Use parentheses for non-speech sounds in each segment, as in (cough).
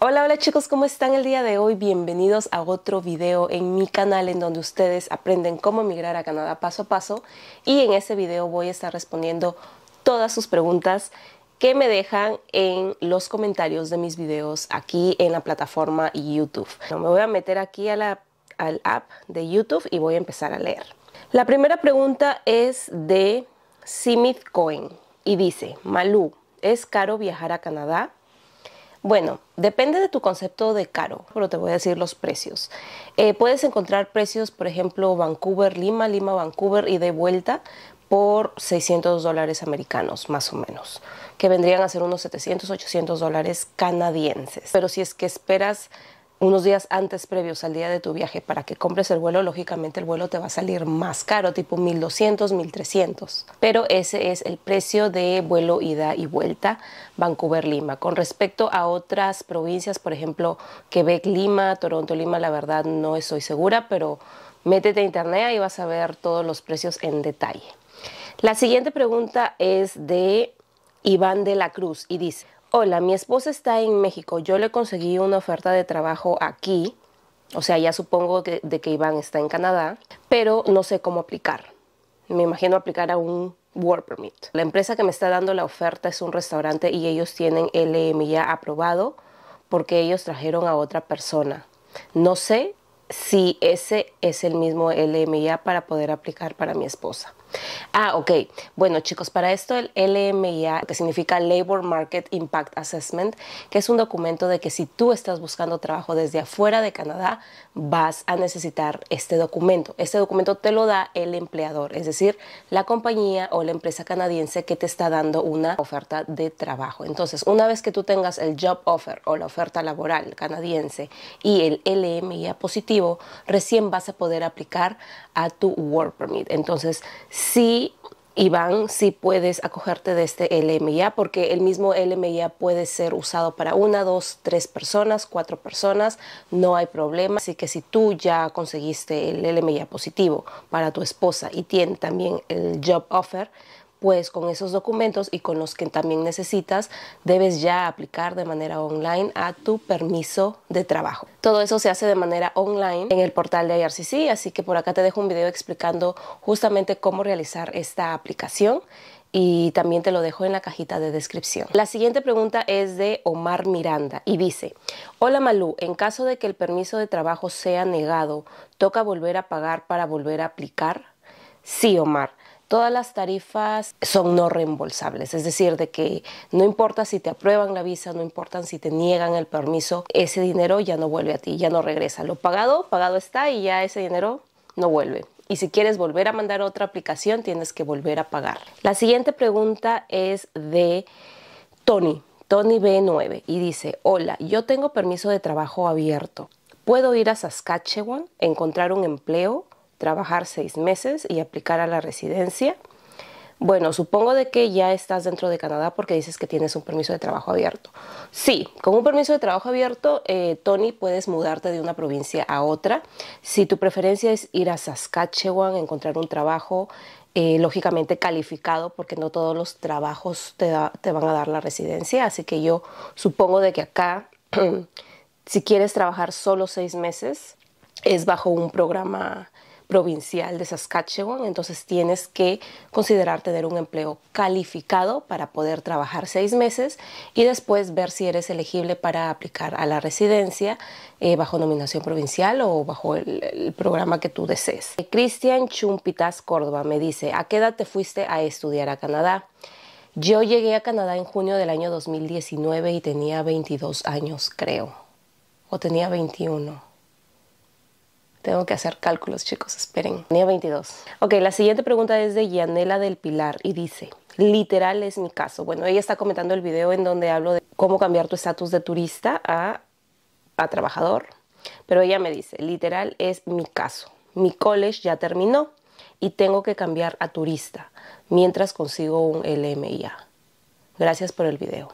Hola, hola chicos, ¿cómo están el día de hoy? Bienvenidos a otro video en mi canal en donde ustedes aprenden cómo emigrar a Canadá paso a paso y en ese video voy a estar respondiendo todas sus preguntas que me dejan en los comentarios de mis videos aquí en la plataforma YouTube. me voy a meter aquí a la, al app de YouTube y voy a empezar a leer. La primera pregunta es de Simith Cohen y dice, Malú, ¿es caro viajar a Canadá? Bueno, depende de tu concepto de caro, pero te voy a decir los precios. Eh, puedes encontrar precios, por ejemplo, Vancouver-Lima, Lima-Vancouver y de vuelta por 600 dólares americanos, más o menos, que vendrían a ser unos 700, 800 dólares canadienses. Pero si es que esperas unos días antes previos al día de tu viaje para que compres el vuelo, lógicamente el vuelo te va a salir más caro, tipo 1200, 1300. Pero ese es el precio de vuelo ida y vuelta Vancouver-Lima. Con respecto a otras provincias, por ejemplo, Quebec-Lima, Toronto-Lima, la verdad no estoy segura, pero métete a internet y vas a ver todos los precios en detalle. La siguiente pregunta es de Iván de la Cruz y dice, hola, mi esposa está en México, yo le conseguí una oferta de trabajo aquí, o sea, ya supongo que, de que Iván está en Canadá, pero no sé cómo aplicar. Me imagino aplicar a un Work Permit. La empresa que me está dando la oferta es un restaurante y ellos tienen LM aprobado porque ellos trajeron a otra persona. No sé si ese es el mismo LMIA para poder aplicar para mi esposa. Ah, ok. Bueno, chicos, para esto el LMIA, que significa Labor Market Impact Assessment, que es un documento de que si tú estás buscando trabajo desde afuera de Canadá, vas a necesitar este documento. Este documento te lo da el empleador, es decir, la compañía o la empresa canadiense que te está dando una oferta de trabajo. Entonces, una vez que tú tengas el job offer o la oferta laboral canadiense y el LMIA positivo, recién vas a poder aplicar a tu work permit. Entonces, sí, Iván, si puedes acogerte de este LMIA, porque el mismo LMIA puede ser usado para una, dos, tres personas, cuatro personas, no hay problema. Así que si tú ya conseguiste el LMIA positivo para tu esposa y tiene también el job offer, pues con esos documentos y con los que también necesitas, debes ya aplicar de manera online a tu permiso de trabajo. Todo eso se hace de manera online en el portal de IRCC, así que por acá te dejo un video explicando justamente cómo realizar esta aplicación y también te lo dejo en la cajita de descripción. La siguiente pregunta es de Omar Miranda y dice, hola Malú, en caso de que el permiso de trabajo sea negado, ¿toca volver a pagar para volver a aplicar? Sí, Omar todas las tarifas son no reembolsables, es decir, de que no importa si te aprueban la visa, no importa si te niegan el permiso, ese dinero ya no vuelve a ti, ya no regresa. Lo pagado, pagado está y ya ese dinero no vuelve. Y si quieres volver a mandar otra aplicación, tienes que volver a pagar. La siguiente pregunta es de Tony, Tony B9, y dice, hola, yo tengo permiso de trabajo abierto. ¿Puedo ir a Saskatchewan, encontrar un empleo trabajar seis meses y aplicar a la residencia. Bueno, supongo de que ya estás dentro de Canadá porque dices que tienes un permiso de trabajo abierto. Sí, con un permiso de trabajo abierto, eh, Tony, puedes mudarte de una provincia a otra. Si tu preferencia es ir a Saskatchewan, encontrar un trabajo, eh, lógicamente calificado, porque no todos los trabajos te, te van a dar la residencia. Así que yo supongo de que acá, (clears throat) si quieres trabajar solo seis meses, es bajo un programa provincial de Saskatchewan, entonces tienes que considerar tener un empleo calificado para poder trabajar seis meses y después ver si eres elegible para aplicar a la residencia eh, bajo nominación provincial o bajo el, programa que tú desees. Eh, Cristian Chumpitas Córdoba me dice, ¿a qué edad te fuiste a estudiar a Canadá? Yo llegué a Canadá en junio del año 2019 y tenía 22 años, creo, o tenía 21. Tengo que hacer cálculos, chicos, esperen. Tenía 22. Ok, la siguiente pregunta es de Yanela del Pilar y dice, literal es mi caso. Bueno, ella está comentando el video en donde hablo de cómo cambiar tu estatus de turista a, a trabajador, pero ella me dice, literal es mi caso. Mi college ya terminó y tengo que cambiar a turista mientras consigo un LMIA. Gracias por el video.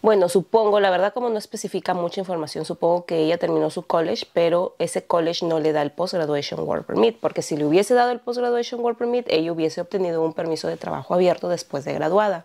Bueno, supongo, la verdad como no especifica mucha información, supongo que ella terminó su college, pero ese college no le da el Post-Graduation Work Permit, porque si le hubiese dado el Post-Graduation Work Permit, ella hubiese obtenido un permiso de trabajo abierto después de graduada.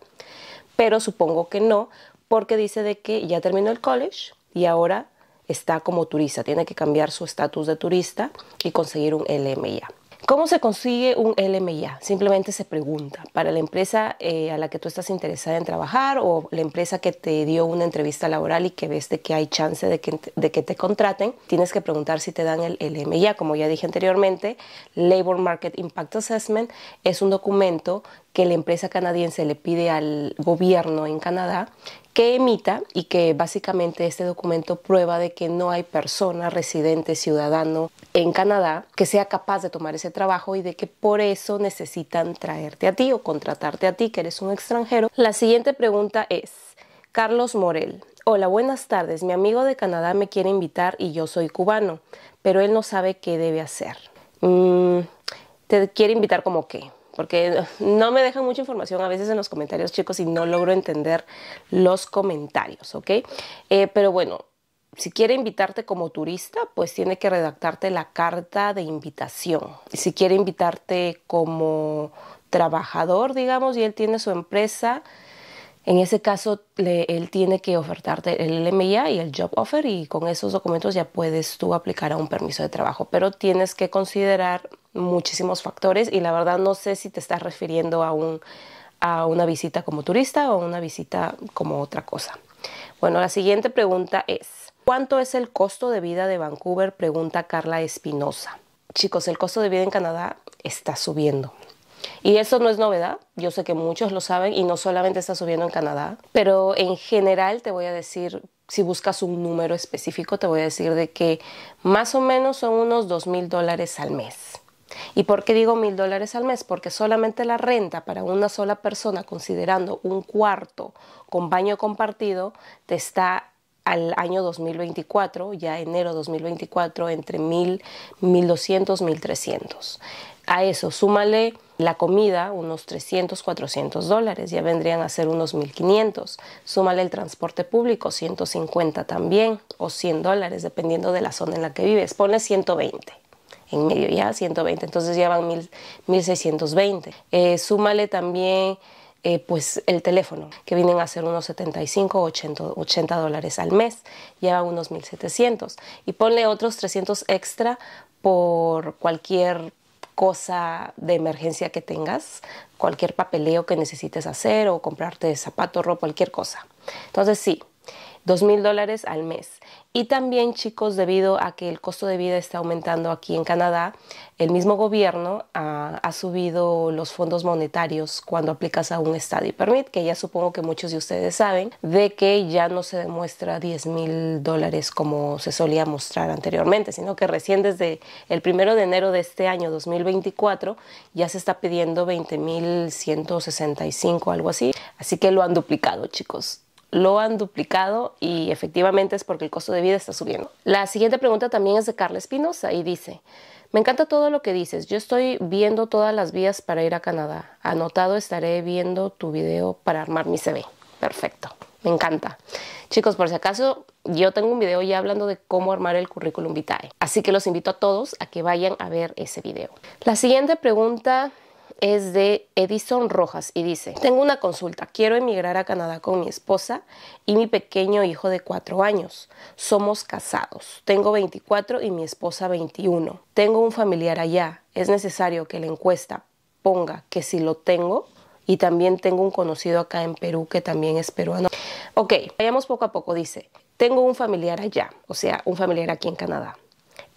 Pero supongo que no, porque dice de que ya terminó el college y ahora está como turista, tiene que cambiar su estatus de turista y conseguir un LMIA. ¿Cómo se consigue un LMIA? Simplemente se pregunta para la empresa eh, a la que tú estás interesada en trabajar o la empresa que te dio una entrevista laboral y que ves de que hay chance de que, de que te contraten. Tienes que preguntar si te dan el LMIA. Como ya dije anteriormente, Labor Market Impact Assessment es un documento que la empresa canadiense le pide al gobierno en Canadá que emita y que básicamente este documento prueba de que no hay persona, residente, ciudadano en Canadá que sea capaz de tomar ese trabajo y de que por eso necesitan traerte a ti o contratarte a ti, que eres un extranjero. La siguiente pregunta es, Carlos Morel. Hola, buenas tardes. Mi amigo de Canadá me quiere invitar y yo soy cubano, pero él no sabe qué debe hacer. Mm, ¿Te quiere invitar como qué? Porque no me dejan mucha información a veces en los comentarios, chicos, y no logro entender los comentarios, ¿ok? Eh, pero bueno, si quiere invitarte como turista, pues tiene que redactarte la carta de invitación. Si quiere invitarte como trabajador, digamos, y él tiene su empresa, en ese caso él tiene que ofertarte el MIA y el job offer y con esos documentos ya puedes tú aplicar a un permiso de trabajo, pero tienes que considerar muchísimos factores y la verdad no sé si te estás refiriendo a un a una visita como turista o a una visita como otra cosa. Bueno, la siguiente pregunta es ¿Cuánto es el costo de vida de Vancouver? Pregunta Carla Espinosa. Chicos, el costo de vida en Canadá está subiendo. Y eso no es novedad, yo sé que muchos lo saben y no solamente está subiendo en Canadá, pero en general te voy a decir, si buscas un número específico, te voy a decir de que más o menos son unos dos mil dólares al mes. ¿Y por qué digo mil dólares al mes? Porque solamente la renta para una sola persona, considerando un cuarto con baño compartido, te está al año 2024, ya enero 2024, entre 1000, 1200, 1300. A eso súmale la comida, unos 300, 400 dólares, ya vendrían a ser unos 1500. Súmale el transporte público, 150 también, o 100 dólares, dependiendo de la zona en la que vives. Ponle 120 en medio ya, 120, entonces ya van 1620. Eh, súmale también eh, pues el teléfono, que vienen a ser unos 75 o 80, dólares al mes, lleva unos 1.700. Y ponle otros 300 extra por cualquier cosa de emergencia que tengas, cualquier papeleo que necesites hacer o comprarte zapatos, ropa, cualquier cosa. Entonces sí, 2.000 dólares al mes. Y también, chicos, debido a que el costo de vida está aumentando aquí en Canadá, el mismo gobierno ah, ha subido los fondos monetarios cuando aplicas a un study permit, que ya supongo que muchos de ustedes saben, de que ya no se demuestra 10 mil dólares como se solía mostrar anteriormente, sino que recién desde el primero de enero de este año 2024 ya se está pidiendo 20 mil 165, algo así. Así que lo han duplicado, chicos lo han duplicado y efectivamente es porque el costo de vida está subiendo. La siguiente pregunta también es de Carla Espinosa y dice, me encanta todo lo que dices, yo estoy viendo todas las vías para ir a Canadá, anotado estaré viendo tu video para armar mi CV. Perfecto, me encanta. Chicos, por si acaso, yo tengo un video ya hablando de cómo armar el currículum vitae, así que los invito a todos a que vayan a ver ese video. La siguiente pregunta es de Edison Rojas y dice, tengo una consulta, quiero emigrar a Canadá con mi esposa y mi pequeño hijo de cuatro años. Somos casados, tengo 24 y mi esposa 21. Tengo un familiar allá, es necesario que la encuesta ponga que si lo tengo y también tengo un conocido acá en Perú que también es peruano. Ok, vayamos poco a poco, dice, tengo un familiar allá, o sea, un familiar aquí en Canadá.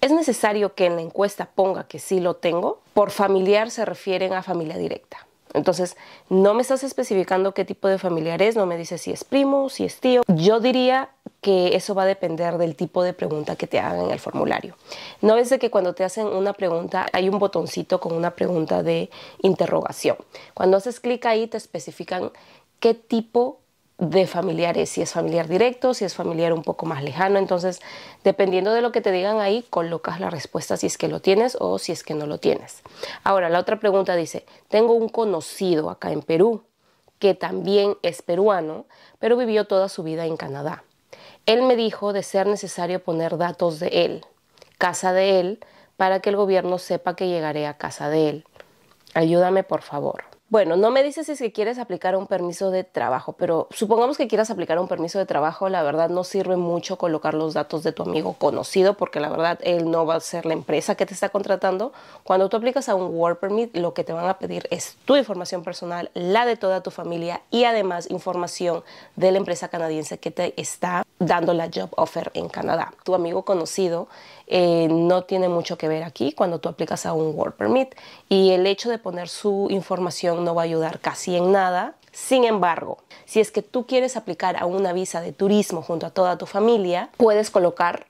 ¿Es necesario que en la encuesta ponga que sí lo tengo? Por familiar se refieren a familia directa. Entonces, no me estás especificando qué tipo de familiar es, no me dices si es primo, si es tío. Yo diría que eso va a depender del tipo de pregunta que te hagan en el formulario. No es de que cuando te hacen una pregunta hay un botoncito con una pregunta de interrogación. Cuando haces clic ahí te especifican qué tipo de familiares, si es familiar directo, si es familiar un poco más lejano. Entonces, dependiendo de lo que te digan ahí, colocas la respuesta si es que lo tienes o si es que no lo tienes. Ahora, la otra pregunta dice, tengo un conocido acá en Perú que también es peruano, pero vivió toda su vida en Canadá. Él me dijo de ser necesario poner datos de él, casa de él, para que el gobierno sepa que llegaré a casa de él. Ayúdame, por favor. Bueno, no me dices si es que quieres aplicar un permiso de trabajo, pero supongamos que quieras aplicar un permiso de trabajo, la verdad no sirve mucho colocar los datos de tu amigo conocido porque la verdad él no va a ser la empresa que te está contratando. Cuando tú aplicas a un work permit, lo que te van a pedir es tu información personal, la de toda tu familia y además información de la empresa canadiense que te está dando la job offer en Canadá. Tu amigo conocido eh, no tiene mucho que ver aquí cuando tú aplicas a un Work Permit y el hecho de poner su información no va a ayudar casi en nada. Sin embargo, si es que tú quieres aplicar a una visa de turismo junto a toda tu familia, puedes colocar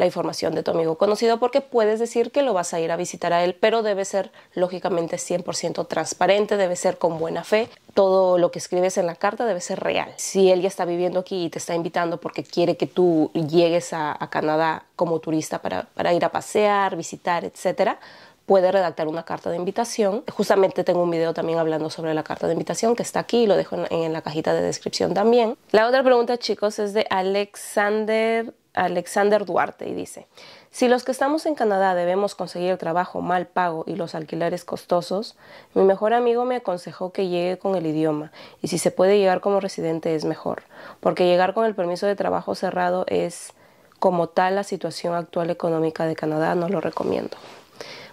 la información de tu amigo conocido porque puedes decir que lo vas a ir a visitar a él, pero debe ser lógicamente 100% transparente, debe ser con buena fe. Todo lo que escribes en la carta debe ser real. Si él ya está viviendo aquí y te está invitando porque quiere que tú llegues a, Canadá como turista para, ir a pasear, visitar, etcétera, puede redactar una carta de invitación. Justamente tengo un video también hablando sobre la carta de invitación que está aquí, lo dejo en la cajita de descripción también. La otra pregunta, chicos, es de Alexander Alexander Duarte y dice, si los que estamos en Canadá debemos conseguir el trabajo mal pago y los alquileres costosos, mi mejor amigo me aconsejó que llegue con el idioma y si se puede llegar como residente es mejor, porque llegar con el permiso de trabajo cerrado es como tal la situación actual económica de Canadá, no lo recomiendo.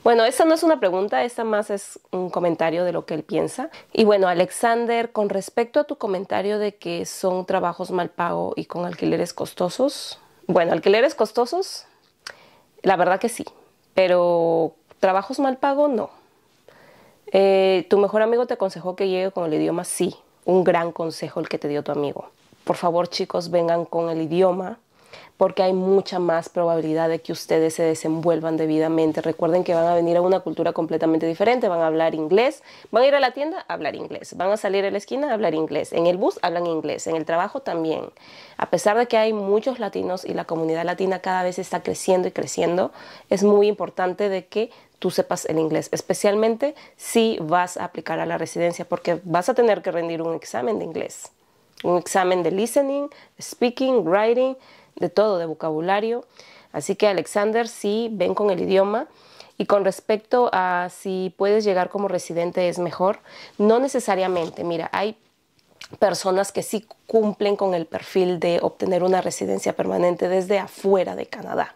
Bueno, esta no es una pregunta, esta más es un comentario de lo que él piensa. Y bueno, Alexander, con respecto a tu comentario de que son trabajos mal pago y con alquileres costosos, bueno, alquileres costosos, la verdad que sí, pero trabajos mal pago, no. Eh, tu mejor amigo te aconsejó que llegue con el idioma, sí, un gran consejo el que te dio tu amigo. Por favor, chicos, vengan con el idioma porque hay mucha más probabilidad de que ustedes se desenvuelvan debidamente. Recuerden que van a venir a una cultura completamente diferente, van a hablar inglés, van a ir a la tienda a hablar inglés, van a salir a la esquina a hablar inglés, en el bus hablan inglés, en el trabajo también. A pesar de que hay muchos latinos y la comunidad latina cada vez está creciendo y creciendo, es muy importante de que tú sepas el inglés, especialmente si vas a aplicar a la residencia, porque vas a tener que rendir un examen de inglés, un examen de listening, speaking, writing, de todo, de vocabulario. Así que Alexander, sí, ven con el idioma. Y con respecto a si puedes llegar como residente es mejor, no necesariamente. Mira, hay personas que sí cumplen con el perfil de obtener una residencia permanente desde afuera de Canadá.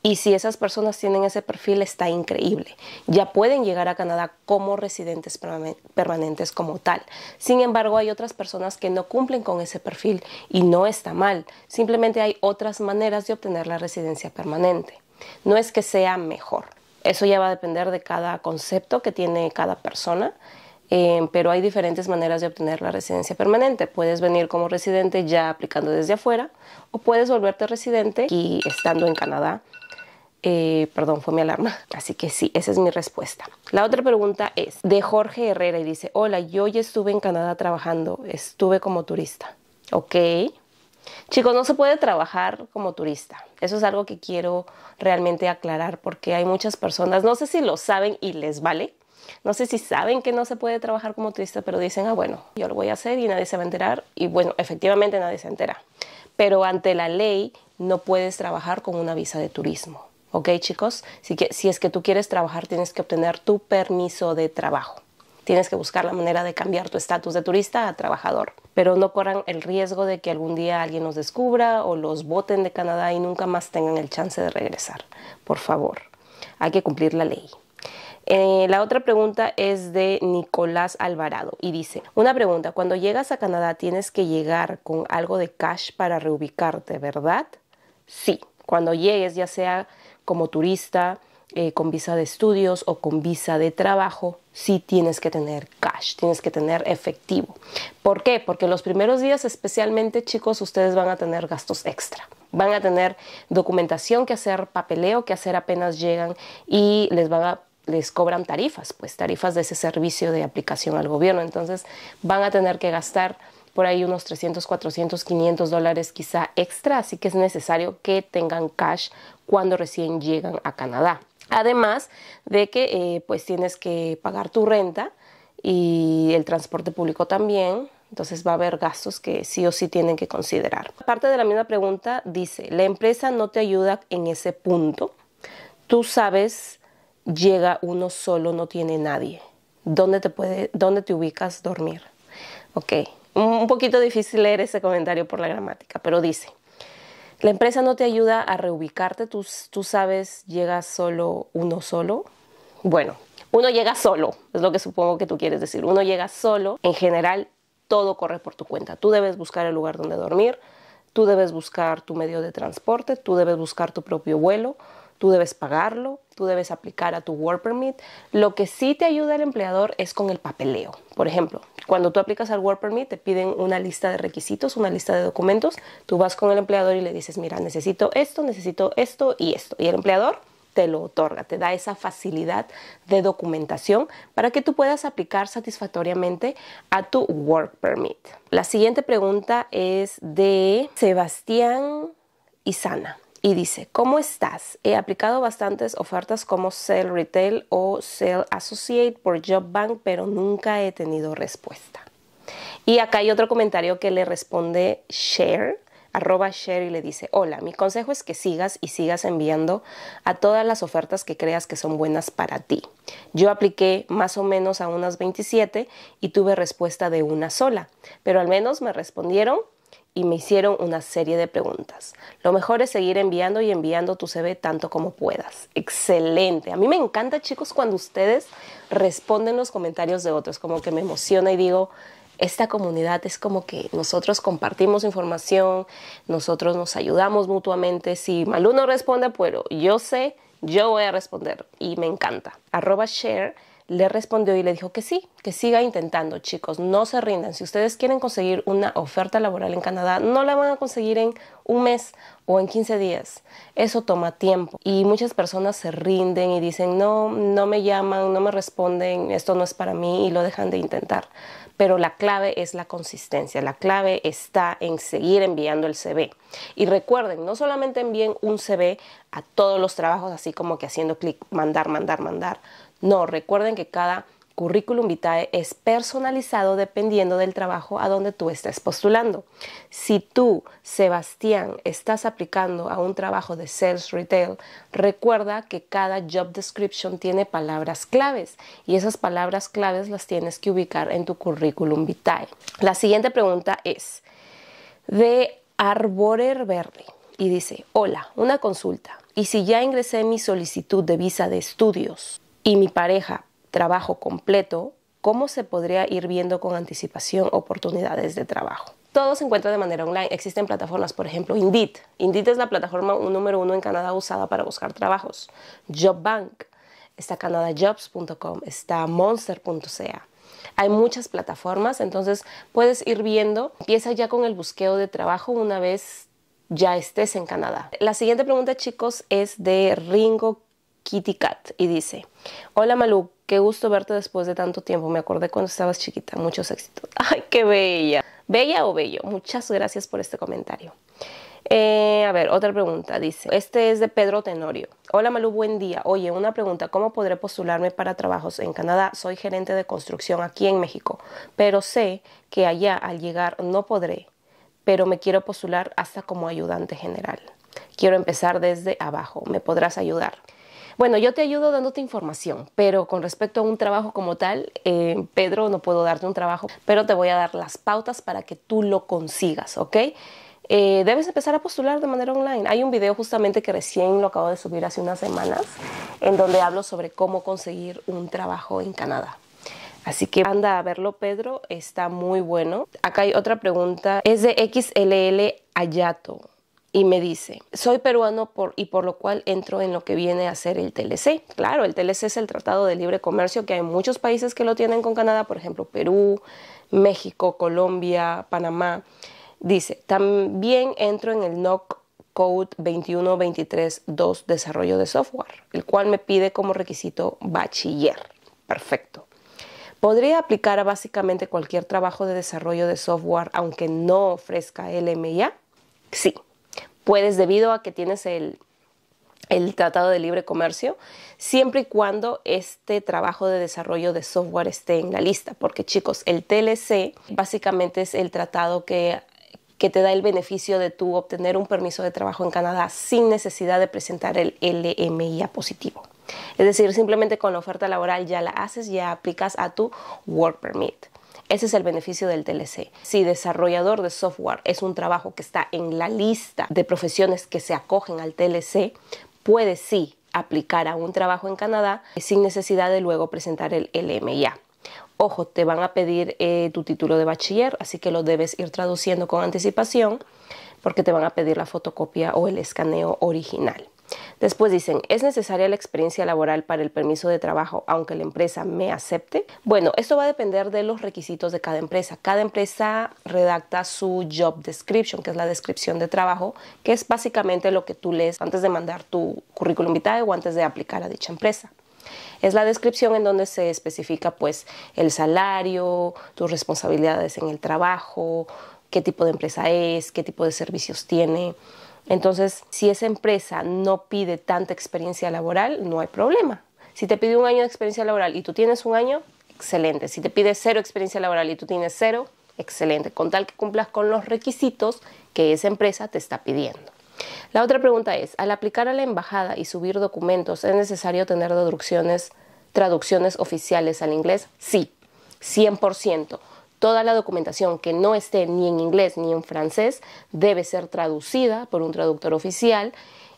Y si esas personas tienen ese perfil, está increíble. Ya pueden llegar a Canadá como residentes permanentes como tal. Sin embargo, hay otras personas que no cumplen con ese perfil y no está mal. Simplemente hay otras maneras de obtener la residencia permanente. No es que sea mejor. Eso ya va a depender de cada concepto que tiene cada persona Em, pero hay diferentes maneras de obtener la residencia permanente. Puedes venir como residente ya aplicando desde afuera o puedes volverte residente y estando en Canadá. Eh, perdón, fue mi alarma. (laughs) Así que sí, esa es mi respuesta. La otra pregunta es de Jorge Herrera y dice, hola, yo ya estuve en Canadá trabajando, estuve como turista. Ok. Chicos, no se puede trabajar como turista. Eso es algo que quiero realmente aclarar porque hay muchas personas, no sé si lo saben y les vale, no sé si saben que no se puede trabajar como turista, pero dicen, ah, bueno, yo lo voy a hacer y nadie se va a enterar. Y bueno, efectivamente nadie se entera. Pero ante la ley no puedes trabajar con una visa de turismo. ¿Ok, chicos? Si, es que tú quieres trabajar, tienes que obtener tu permiso de trabajo. Tienes que buscar la manera de cambiar tu estatus de turista a trabajador. Pero no corran el riesgo de que algún día alguien los descubra o los voten de Canadá y nunca más tengan el chance de regresar. Por favor, hay que cumplir la ley. Eh, la otra pregunta es de Nicolás Alvarado y dice, una pregunta, cuando llegas a Canadá tienes que llegar con algo de cash para reubicarte, ¿verdad? Sí, cuando llegues ya sea como turista, eh, con visa de estudios o con visa de trabajo, sí tienes que tener cash, tienes que tener efectivo. ¿Por qué? Porque los primeros días, especialmente chicos, ustedes van a tener gastos extra. Van a tener documentación que hacer, papeleo que hacer apenas llegan y les van a les cobran tarifas, pues tarifas de ese servicio de aplicación al gobierno. Entonces van a tener que gastar por ahí unos 300, 400, 500 dólares quizá extra, así que es necesario que tengan cash cuando recién llegan a Canadá. Además de que eh, pues tienes que pagar tu renta y el transporte público también, entonces va a haber gastos que sí o sí tienen que considerar. Parte de la misma pregunta dice, la empresa no te ayuda en ese punto, tú sabes llega uno solo, no tiene nadie. ¿Dónde te, dónde te ubicas dormir? Ok, un poquito difícil leer ese comentario por la gramática, pero dice, la empresa no te ayuda a reubicarte, tú, tú sabes, llega solo, uno solo. Bueno, uno llega solo, es lo que supongo que tú quieres decir, uno llega solo, en general todo corre por tu cuenta, tú debes buscar el lugar donde dormir, tú debes buscar tu medio de transporte, tú debes buscar tu propio vuelo, Tú debes pagarlo, tú debes aplicar a tu work permit. Lo que sí te ayuda el empleador es con el papeleo. Por ejemplo, cuando tú aplicas al work permit te piden una lista de requisitos, una lista de documentos. Tú vas con el empleador y le dices, mira, necesito esto, necesito esto y esto. Y el empleador te lo otorga, te da esa facilidad de documentación para que tú puedas aplicar satisfactoriamente a tu work permit. La siguiente pregunta es de Sebastián Isana y dice, ¿cómo estás? He aplicado bastantes ofertas como Sell Retail o Sell Associate por Job Bank, pero nunca he tenido respuesta. Y acá hay otro comentario que le responde Share, arroba Share y le dice, hola, mi consejo es que sigas y sigas enviando a todas las ofertas que creas que son buenas para ti. Yo apliqué más o menos a unas 27 y tuve respuesta de una sola, pero al menos me respondieron y me hicieron una serie de preguntas. Lo mejor es seguir enviando y enviando tu CV tanto como puedas. Excelente. A mí me encanta, chicos, cuando ustedes responden los comentarios de otros, como que me emociona y digo, esta comunidad es como que nosotros compartimos información, nosotros nos ayudamos mutuamente. Si Maluno no responde, pero yo sé, yo voy a responder y me encanta. share le respondió y le dijo que sí, que siga intentando, chicos, no se rindan. Si ustedes quieren conseguir una oferta laboral en Canadá, no la van a conseguir en un mes o en 15 días. Eso toma tiempo y muchas personas se rinden y dicen, no, no me llaman, no me responden, esto no es para mí y lo dejan de intentar. Pero la clave es la consistencia, la clave está en seguir enviando el CV. Y recuerden, no solamente envíen un CV a todos los trabajos, así como que haciendo clic, mandar, mandar, mandar. No, recuerden que cada currículum vitae es personalizado dependiendo del trabajo a donde tú estés postulando. Si tú, Sebastián, estás aplicando a un trabajo de sales retail, recuerda que cada job description tiene palabras claves y esas palabras claves las tienes que ubicar en tu currículum vitae. La siguiente pregunta es de Arborer Verde y dice, hola, una consulta. ¿Y si ya ingresé mi solicitud de visa de estudios? y mi pareja trabajo completo, ¿cómo se podría ir viendo con anticipación oportunidades de trabajo? Todo se encuentra de manera online. Existen plataformas, por ejemplo, Indeed. Indeed es la plataforma número uno en Canadá usada para buscar trabajos. JobBank. Está canadajobs.com. Está monster.ca. Hay muchas plataformas, entonces puedes ir viendo. Empieza ya con el busqueo de trabajo una vez ya estés en Canadá. La siguiente pregunta, chicos, es de Ringo Kitty Cat y dice, hola Malú, qué gusto verte después de tanto tiempo, me acordé cuando estabas chiquita, muchos éxitos. (laughs) Ay, qué bella. Bella o bello, muchas gracias por este comentario. Eh, a ver, otra pregunta, dice, este es de Pedro Tenorio. Hola Malu, buen día. Oye, una pregunta, ¿cómo podré postularme para trabajos en Canadá? Soy gerente de construcción aquí en México, pero sé que allá al llegar no podré, pero me quiero postular hasta como ayudante general. Quiero empezar desde abajo, ¿me podrás ayudar? Bueno, yo te ayudo dándote información, pero con respecto a un trabajo como tal, eh, Pedro, no puedo darte un trabajo, pero te voy a dar las pautas para que tú lo consigas, ¿ok? Eh, debes empezar a postular de manera online. Hay un video justamente que recién lo acabo de subir hace unas semanas, en donde hablo sobre cómo conseguir un trabajo en Canadá. Así que anda a verlo, Pedro, está muy bueno. Acá hay otra pregunta, es de XLL Ayato y me dice, soy peruano y por lo cual entro en lo que viene a ser el TLC. Claro, el TLC es el Tratado de Libre Comercio que hay muchos países que lo tienen con Canadá, por ejemplo Perú, México, Colombia, Panamá. Dice, también entro en el NOC Code 21232 Desarrollo de Software, el cual me pide como requisito bachiller. Perfecto. Podría aplicar a básicamente cualquier trabajo de desarrollo de software aunque no ofrezca LMIA. Sí, puedes debido a que tienes el, Tratado de Libre Comercio, siempre y cuando este trabajo de desarrollo de software esté en la lista, porque chicos, el TLC básicamente es el tratado que te da el beneficio de tú obtener un permiso de trabajo en Canadá sin necesidad de presentar el a positivo. Es decir, simplemente con la oferta laboral ya la haces, ya aplicas a tu Work Permit. Ese es el beneficio del TLC. Si desarrollador de software es un trabajo que está en la lista de profesiones que se acogen al TLC, puede sí aplicar a un trabajo en Canadá sin necesidad de luego presentar el LMIA. Ojo, te van a pedir eh, tu título de bachiller, así que lo debes ir traduciendo con anticipación porque te van a pedir la fotocopia o el escaneo original. Después dicen, ¿es necesaria la experiencia laboral para el permiso de trabajo aunque la empresa me acepte? Bueno, esto va a depender de los requisitos de cada empresa. Cada empresa redacta su job description, que es la descripción de trabajo, que es básicamente lo que tú lees antes de mandar tu currículum vitae o antes de aplicar a dicha empresa. Es la descripción en donde se especifica pues el salario, tus responsabilidades en el trabajo, qué tipo de empresa es, qué tipo de servicios tiene, entonces, si esa empresa no pide tanta experiencia laboral, no hay problema. Si te pide un año de experiencia laboral y tú tienes un año, excelente. Si te pide cero experiencia laboral y tú tienes cero, excelente. Con tal que cumplas con los requisitos que esa empresa te está pidiendo. La otra pregunta es, al aplicar a la embajada y subir documentos, ¿es necesario tener traducciones, traducciones oficiales al inglés? Sí, 100%. Toda la documentación que no esté ni en inglés ni en francés debe ser traducida por un traductor oficial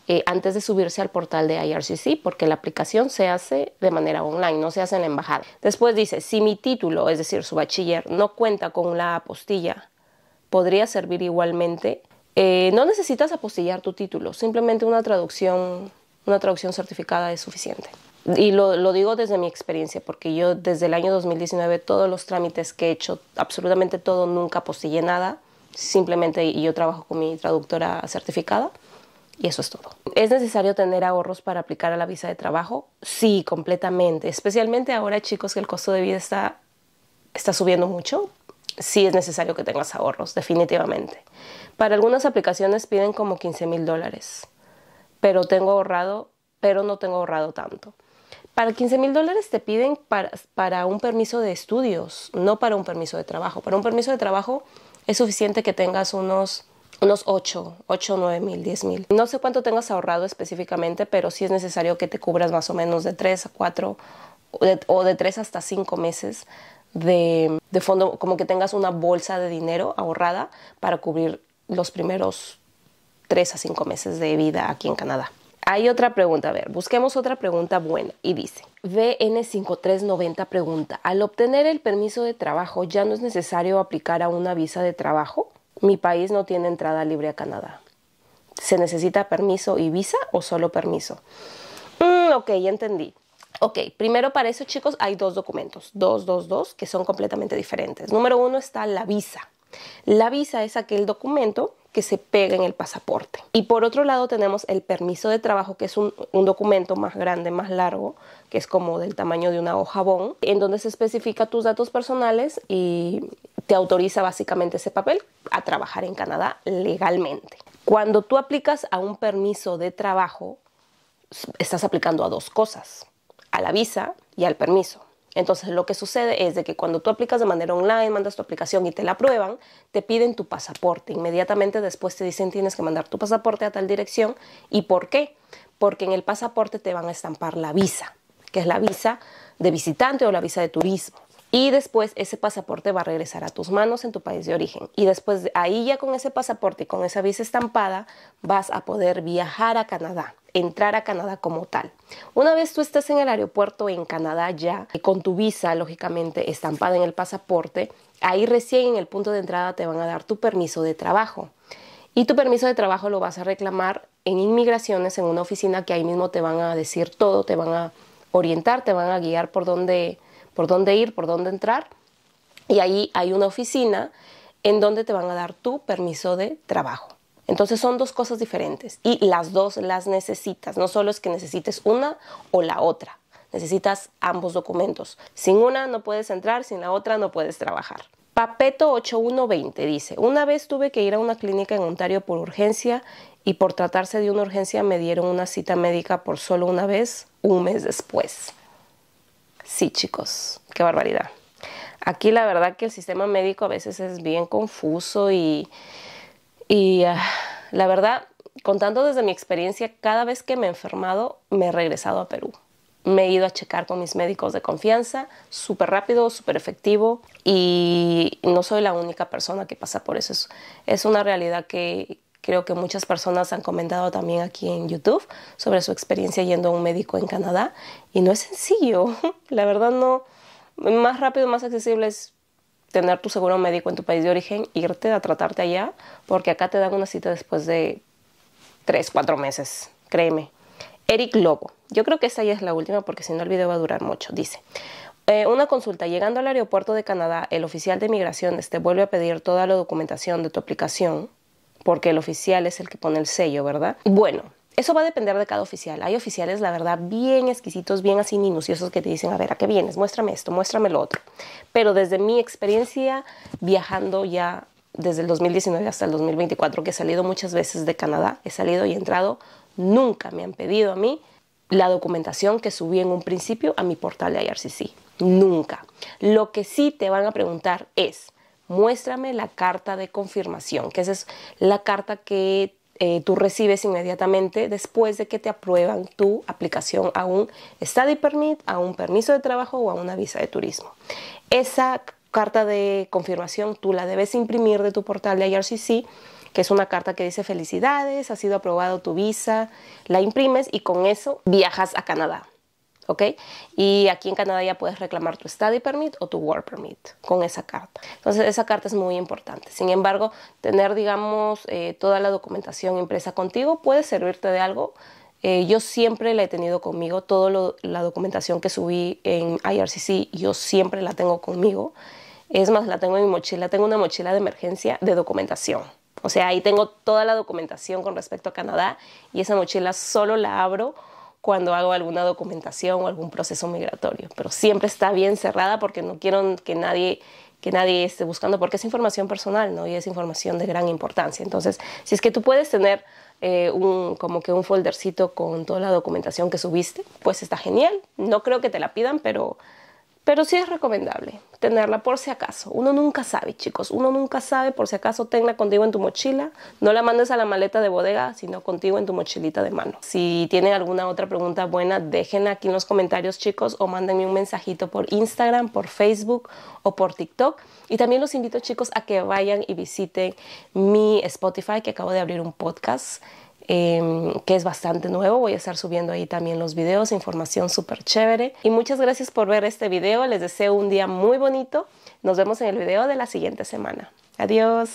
eh, antes de subirse al portal de IRCC porque la aplicación se hace de manera online, no se hace en la embajada. Después dice, si mi título, es decir, su bachiller, no cuenta con la apostilla, podría servir igualmente. Eh, no necesitas apostillar tu título, simplemente una traducción, una traducción certificada es suficiente y lo, digo desde mi experiencia, porque yo desde el año 2019 todos los trámites que he hecho, absolutamente todo, nunca postillé nada, simplemente yo trabajo con mi traductora certificada y eso es todo. ¿Es necesario tener ahorros para aplicar a la visa de trabajo? Sí, completamente, especialmente ahora chicos que el costo de vida está, está subiendo mucho, sí es necesario que tengas ahorros, definitivamente. Para algunas aplicaciones piden como 15 mil dólares, pero tengo ahorrado, pero no tengo ahorrado tanto. Para 15 mil dólares te piden para, para un permiso de estudios, no para un permiso de trabajo. Para un permiso de trabajo es suficiente que tengas unos unos 8, 8, 9 mil, 10 mil. No sé cuánto tengas ahorrado específicamente, pero sí es necesario que te cubras más o menos de 3 a 4 o de, o 3 hasta 5 meses de, de, fondo, como que tengas una bolsa de dinero ahorrada para cubrir los primeros 3 a 5 meses de vida aquí en Canadá hay otra pregunta, a ver, busquemos otra pregunta buena y dice, VN5390 pregunta, al obtener el permiso de trabajo ya no es necesario aplicar a una visa de trabajo, mi país no tiene entrada libre a Canadá. ¿Se necesita permiso y visa o solo permiso? Mm, ok, entendí. Ok, primero para eso chicos hay dos documentos, dos, dos, dos, que son completamente diferentes. Número uno está la visa. La visa es aquel documento que se pegue en el pasaporte. Y por otro lado tenemos el permiso de trabajo, que es un, documento más grande, más largo, que es como del tamaño de una hoja bond, en donde se especifica tus datos personales y te autoriza básicamente ese papel a trabajar en Canadá legalmente. Cuando tú aplicas a un permiso de trabajo, estás aplicando a dos cosas, a la visa y al permiso. Entonces lo que sucede es de que cuando tú aplicas de manera online, mandas tu aplicación y te la aprueban, te piden tu pasaporte. Inmediatamente después te dicen tienes que mandar tu pasaporte a tal dirección. ¿Y por qué? Porque en el pasaporte te van a estampar la visa, que es la visa de visitante o la visa de turismo y después ese pasaporte va a regresar a tus manos en tu país de origen. Y después de ahí ya con ese pasaporte y con esa visa estampada vas a poder viajar a Canadá, entrar a Canadá como tal. Una vez tú estás en el aeropuerto en Canadá ya, con tu visa lógicamente estampada en el pasaporte, ahí recién en el punto de entrada te van a dar tu permiso de trabajo. Y tu permiso de trabajo lo vas a reclamar en inmigraciones, en una oficina que ahí mismo te van a decir todo, te van a orientar, te van a guiar por dónde por dónde ir, por dónde entrar. Y ahí hay una oficina en donde te van a dar tu permiso de trabajo. Entonces son dos cosas diferentes y las dos las necesitas. No solo es que necesites una o la otra, necesitas ambos documentos. Sin una no puedes entrar, sin la otra no puedes trabajar. Papeto 8120 dice, una vez tuve que ir a una clínica en Ontario por urgencia y por tratarse de una urgencia me dieron una cita médica por solo una vez un mes después. Sí, chicos, qué barbaridad. Aquí la verdad que el sistema médico a veces es bien confuso y, y ah, la verdad, contando desde mi experiencia, cada vez que me he enfermado me he regresado a Perú. Me he ido a checar con mis médicos de confianza, súper rápido, súper efectivo y no soy la única persona que pasa por eso. es una realidad que, Creo que muchas personas han comentado también aquí en YouTube sobre su experiencia yendo a un médico en Canadá y no es sencillo, (laughs) la verdad no. Más rápido, más accesible es tener tu seguro médico en tu país de origen, irte a tratarte allá, porque acá te dan una cita después de 3, 4 meses, créeme. Eric Lobo, yo creo que esta ya es la última porque si no el video va a durar mucho, dice. Eh, una consulta, llegando al aeropuerto de Canadá, el oficial de migraciones te vuelve a pedir toda la documentación de tu aplicación porque el oficial es el que pone el sello, ¿verdad? Bueno, eso va a depender de cada oficial. Hay oficiales, la verdad, bien exquisitos, bien así minuciosos que te dicen, a ver, ¿a qué vienes? Muéstrame esto, muéstrame lo otro. Pero desde mi experiencia viajando ya desde el 2019 hasta el 2024, que he salido muchas veces de Canadá, he salido y entrado, nunca me han pedido a mí la documentación que subí en un principio a mi portal de IRCC. Nunca. Lo que sí te van a preguntar es, muéstrame la carta de confirmación, que esa es la carta que eh, tú recibes inmediatamente después de que te aprueban tu aplicación a un study permit, a un permiso de trabajo o a una visa de turismo. Esa carta de confirmación tú la debes imprimir de tu portal de IRCC, que es una carta que dice felicidades, ha sido aprobado tu visa, la imprimes y con eso viajas a Canadá. Y aquí en Canadá ya puedes reclamar tu study permit o tu work permit con esa carta. Entonces esa carta es muy importante. Sin embargo, tener, digamos, eh, toda la documentación impresa contigo puede servirte de algo. Eh, yo siempre la he tenido conmigo, toda la documentación que subí en IRCC, yo siempre la tengo conmigo. Es más, la tengo en mi mochila, tengo una mochila de emergencia de documentación. O sea, ahí tengo toda la documentación con respecto a Canadá y esa mochila solo la abro cuando hago alguna documentación o algún proceso migratorio. Pero siempre está bien cerrada porque no quiero que nadie que nadie esté buscando, porque es información personal, ¿no? Y es información de gran importancia. Entonces, si es que tú puedes tener eh, un, como que un foldercito con toda la documentación que subiste, pues está genial. No creo que te la pidan, pero pero sí es recomendable tenerla por si acaso. Uno nunca sabe, chicos. Uno nunca sabe, por si acaso, tenla contigo en tu mochila. No la mandes a la maleta de bodega, sino contigo en tu mochilita de mano. Si tienen alguna otra pregunta buena, déjenla aquí en los comentarios, chicos, o mándenme un mensajito por Instagram, por Facebook o por TikTok. Y también los invito, chicos, a que vayan y visiten mi Spotify, que acabo de abrir un podcast Em, que es bastante nuevo. Voy a estar subiendo ahí también los videos, información súper chévere. Y muchas gracias por ver este video. Les deseo un día muy bonito. Nos vemos en el video de la siguiente semana. Adiós.